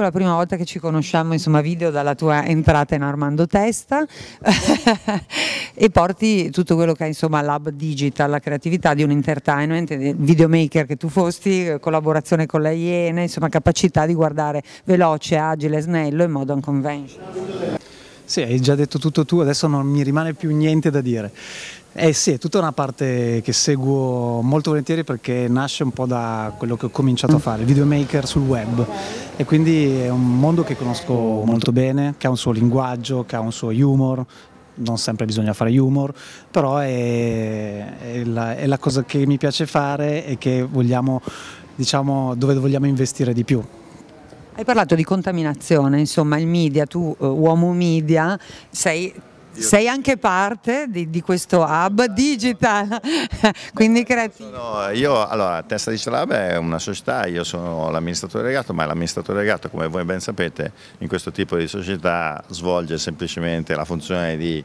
Marco, la prima volta che ci conosciamo, insomma, video dalla tua entrata in Armando Testa e porti tutto quello che è insomma l'hub digital, la creatività di un entertainment, videomaker che tu fosti, collaborazione con la Iene, insomma capacità di guardare veloce, agile, snello in modo unconventional. Sì, hai già detto tutto tu, adesso non mi rimane più niente da dire. Eh sì, è tutta una parte che seguo molto volentieri perché nasce un po' da quello che ho cominciato a mm. fare, videomaker sul web e quindi è un mondo che conosco molto bene, che ha un suo linguaggio, che ha un suo humor, non sempre bisogna fare humor, però è, è, la, è la cosa che mi piace fare e che vogliamo, diciamo, dove vogliamo investire di più. Hai parlato di contaminazione, insomma il media, tu eh, uomo media, sei sei anche parte di, di questo hub digital, quindi creativo. Sono, io, allora, Testa Digital Hub è una società, io sono l'amministratore legato, ma l'amministratore legato, come voi ben sapete, in questo tipo di società svolge semplicemente la funzione di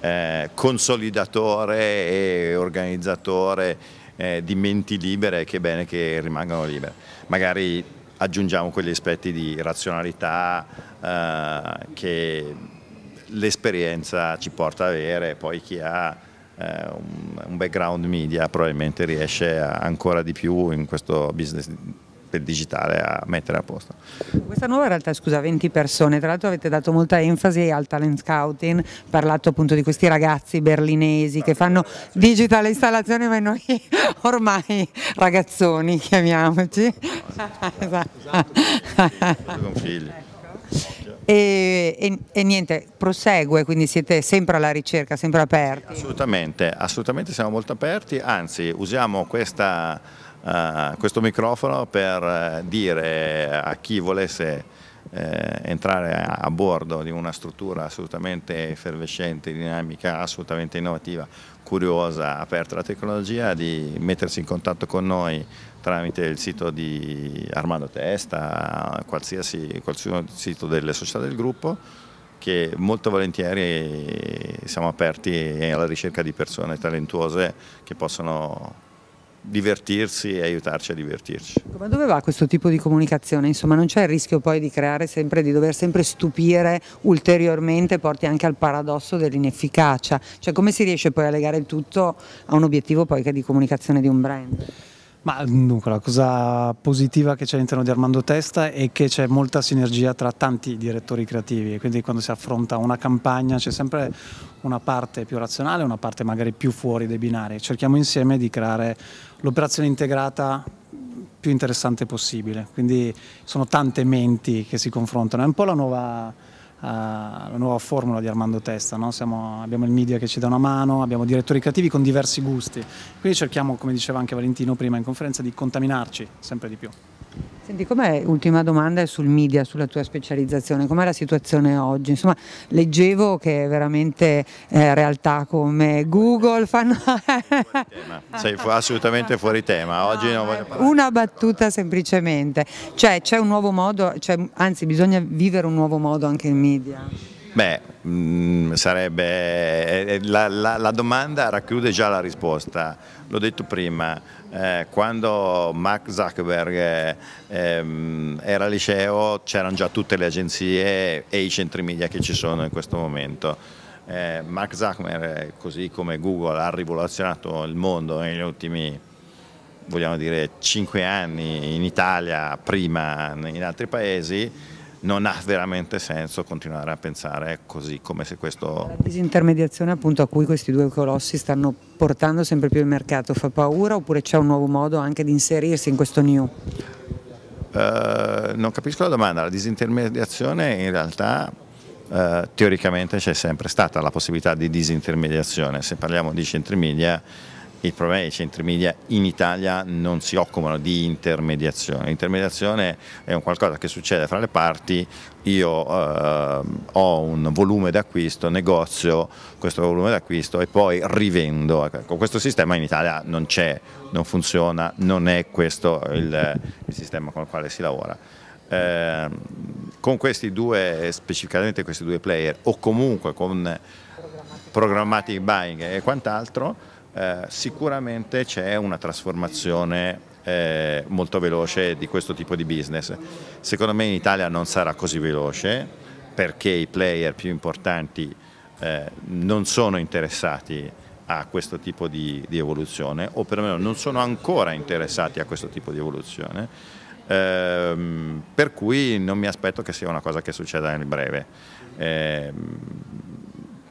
eh, consolidatore e organizzatore eh, di menti libere, che è bene che rimangano libere. Magari aggiungiamo quegli aspetti di razionalità eh, che l'esperienza ci porta ad avere, poi chi ha eh, un, background media probabilmente riesce a, ancora di più in questo business per il digitale a mettere a posto. Questa nuova realtà, scusa, 20 persone, tra l'altro avete dato molta enfasi al talent scouting, parlato appunto di questi ragazzi berlinesi che fanno digitale installazione, ma noi ormai ragazzoni chiamiamoci. Con esatto. figli. E, e, e, niente, prosegue, quindi siete sempre alla ricerca, sempre aperti? Assolutamente, assolutamente siamo molto aperti, anzi usiamo questa eh, questo microfono per eh, dire a chi volesse eh, entrare a, a, bordo di una struttura assolutamente effervescente, dinamica, assolutamente innovativa, curiosa, aperta alla tecnologia, di mettersi in contatto con noi tramite il sito di Armando Testa, qualsiasi, qualsiasi sito delle società del gruppo, che molto volentieri siamo aperti alla ricerca di persone talentuose che possono divertirsi e aiutarci a divertirci. Ma dove va questo tipo di comunicazione? Insomma non c'è il rischio poi di creare sempre, di dover sempre stupire ulteriormente, porti anche al paradosso dell'inefficacia, cioè come si riesce poi a legare il tutto a un obiettivo poi che è di comunicazione di un brand? Ma dunque la cosa positiva che c'è all'interno di Armando Testa è che c'è molta sinergia tra tanti direttori creativi e quindi quando si affronta una campagna c'è sempre una parte più razionale una parte magari più fuori dei binari. Cerchiamo insieme di creare l'operazione integrata più interessante possibile, quindi sono tante menti che si confrontano, è un po' la nuova eh, la nuova formula di Armando Testa, no? Siamo, abbiamo il media che ci dà una mano, abbiamo direttori creativi con diversi gusti, quindi cerchiamo, come diceva anche Valentino prima in conferenza, di contaminarci sempre di più. Senti, com'è, ultima domanda è sul media, sulla tua specializzazione, com'è la situazione oggi? Insomma, leggevo che veramente eh, realtà come Google fanno... Sei fu assolutamente fuori tema, oggi no, non voglio parlare. Una battuta semplicemente, cioè c'è un nuovo modo, cioè, anzi bisogna vivere un nuovo modo anche in media. Beh, mm, sarebbe, eh, eh, la, la, la, domanda racchiude già la risposta, l'ho detto prima, eh, quando Mark Zuckerberg eh, ehm, era liceo c'erano già tutte le agenzie e i centri media che ci sono in questo momento. Eh, Mark Zuckerberg, eh, così come Google, ha rivoluzionato il mondo negli ultimi vogliamo dire 5 anni in Italia, prima in altri paesi, non ha veramente senso continuare a pensare così come se questo... La disintermediazione appunto a cui questi due colossi stanno portando sempre più il mercato fa paura oppure c'è un nuovo modo anche di inserirsi in questo new? Uh, non capisco la domanda, la disintermediazione in realtà uh, teoricamente c'è sempre stata la possibilità di disintermediazione, se parliamo di centri media il problema è che i centri media in Italia non si occupano di intermediazione. L'intermediazione è un qualcosa che succede fra le parti, io eh, ho un volume d'acquisto, negozio questo volume d'acquisto e poi rivendo. Ecco, con questo sistema in Italia non c'è, non funziona, non è questo il, il sistema con il quale si lavora. Eh, con questi due, specificamente questi due player o comunque con programmatic buying e quant'altro, eh, sicuramente c'è una trasformazione eh, molto veloce di questo tipo di business. Secondo me in Italia non sarà così veloce perché i player più importanti eh, non sono interessati a questo tipo di, di, evoluzione o perlomeno non sono ancora interessati a questo tipo di evoluzione. Ehm, per cui non mi aspetto che sia una cosa che succeda nel breve. Ehm,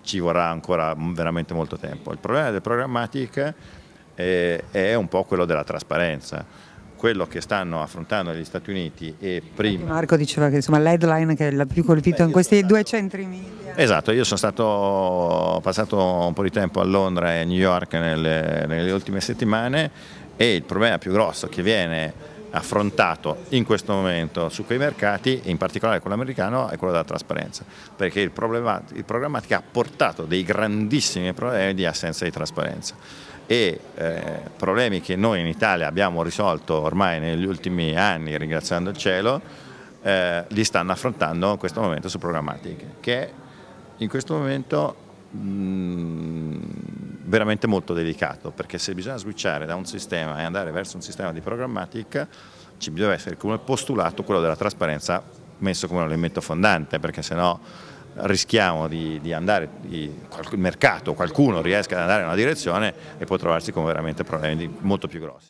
ci vorrà ancora veramente molto tempo. Il problema del programmatic è, eh, è un po' quello della trasparenza quello che stanno affrontando gli Stati Uniti e prima... Marco diceva che l'headline che l'ha più colpito Beh, in questi stato... due centri media. Esatto, io sono stato, ho passato un po' di tempo a Londra e a New York nelle, nelle ultime settimane e il problema più grosso che viene affrontato in questo momento su quei mercati, in particolare quello americano, è quello della trasparenza, perché il, problema, il programmatica ha portato dei grandissimi problemi di assenza di trasparenza e eh, problemi che noi in Italia abbiamo risolto ormai negli ultimi anni, ringraziando il cielo, eh, li stanno affrontando in questo momento su programmatica, che in questo momento... Mh, mm, veramente molto delicato, perché se bisogna switchare da un sistema e andare verso un sistema di programmatic ci deve essere come postulato quello della trasparenza messo come un elemento fondante, perché sennò rischiamo di, di andare, di, il mercato, qualcuno riesca ad andare in una direzione e può trovarsi con veramente problemi molto più grossi.